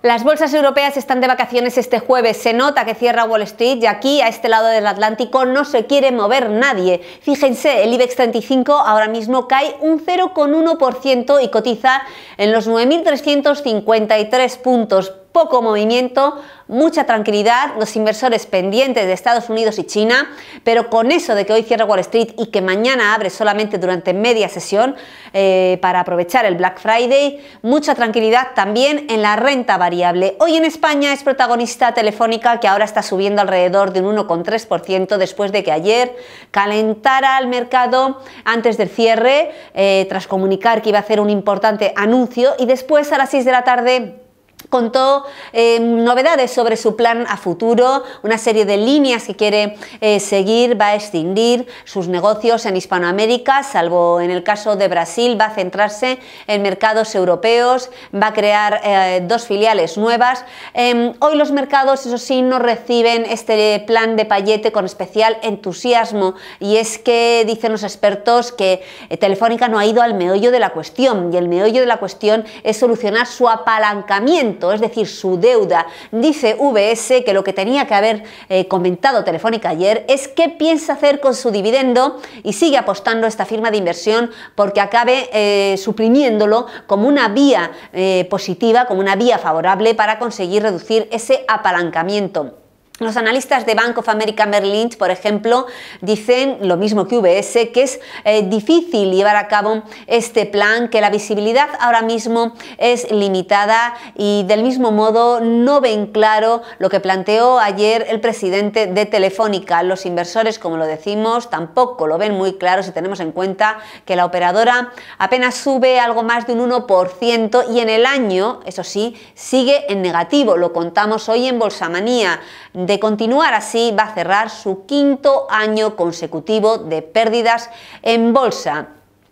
Las bolsas europeas están de vacaciones este jueves. Se nota que cierra Wall Street y aquí, a este lado del Atlántico, no se quiere mover nadie. Fíjense, el IBEX 35 ahora mismo cae un 0,1% y cotiza en los 9.353 puntos poco movimiento, mucha tranquilidad, los inversores pendientes de Estados Unidos y China, pero con eso de que hoy cierra Wall Street y que mañana abre solamente durante media sesión eh, para aprovechar el Black Friday, mucha tranquilidad también en la renta variable. Hoy en España es protagonista Telefónica que ahora está subiendo alrededor de un 1,3% después de que ayer calentara el mercado antes del cierre, eh, tras comunicar que iba a hacer un importante anuncio y después a las 6 de la tarde contó eh, novedades sobre su plan a futuro, una serie de líneas que quiere eh, seguir, va a extinguir sus negocios en Hispanoamérica, salvo en el caso de Brasil, va a centrarse en mercados europeos, va a crear eh, dos filiales nuevas. Em, hoy los mercados, eso sí, no reciben este plan de Payete con especial entusiasmo y es que dicen los expertos que Telefónica no ha ido al meollo de la cuestión y el meollo de la cuestión es solucionar su apalancamiento es decir, su deuda. Dice VS que lo que tenía que haber eh, comentado Telefónica ayer es qué piensa hacer con su dividendo y sigue apostando esta firma de inversión porque acabe eh, suprimiéndolo como una vía eh, positiva, como una vía favorable para conseguir reducir ese apalancamiento. Los analistas de Bank of America Merrill por ejemplo, dicen lo mismo que UBS, que es eh, difícil llevar a cabo este plan, que la visibilidad ahora mismo es limitada y del mismo modo no ven claro lo que planteó ayer el presidente de Telefónica. Los inversores, como lo decimos, tampoco lo ven muy claro si tenemos en cuenta que la operadora apenas sube algo más de un 1% y en el año, eso sí, sigue en negativo. Lo contamos hoy en Bolsamanía de continuar así, va a cerrar su quinto año consecutivo de pérdidas en bolsa.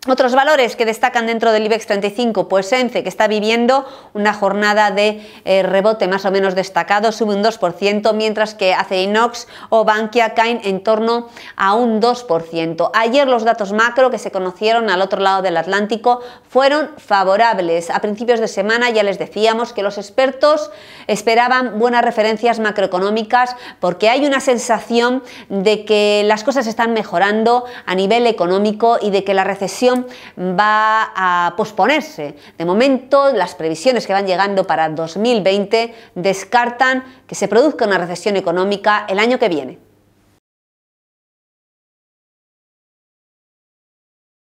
Otros valores que destacan dentro del IBEX 35, pues ENCE, que está viviendo una jornada de eh, rebote más o menos destacado, sube un 2%, mientras que Aceinox o Bankia caen en torno a un 2%. Ayer los datos macro que se conocieron al otro lado del Atlántico fueron favorables. A principios de semana ya les decíamos que los expertos esperaban buenas referencias macroeconómicas porque hay una sensación de que las cosas están mejorando a nivel económico y de que la recesión va a posponerse. De momento, las previsiones que van llegando para 2020 descartan que se produzca una recesión económica el año que viene.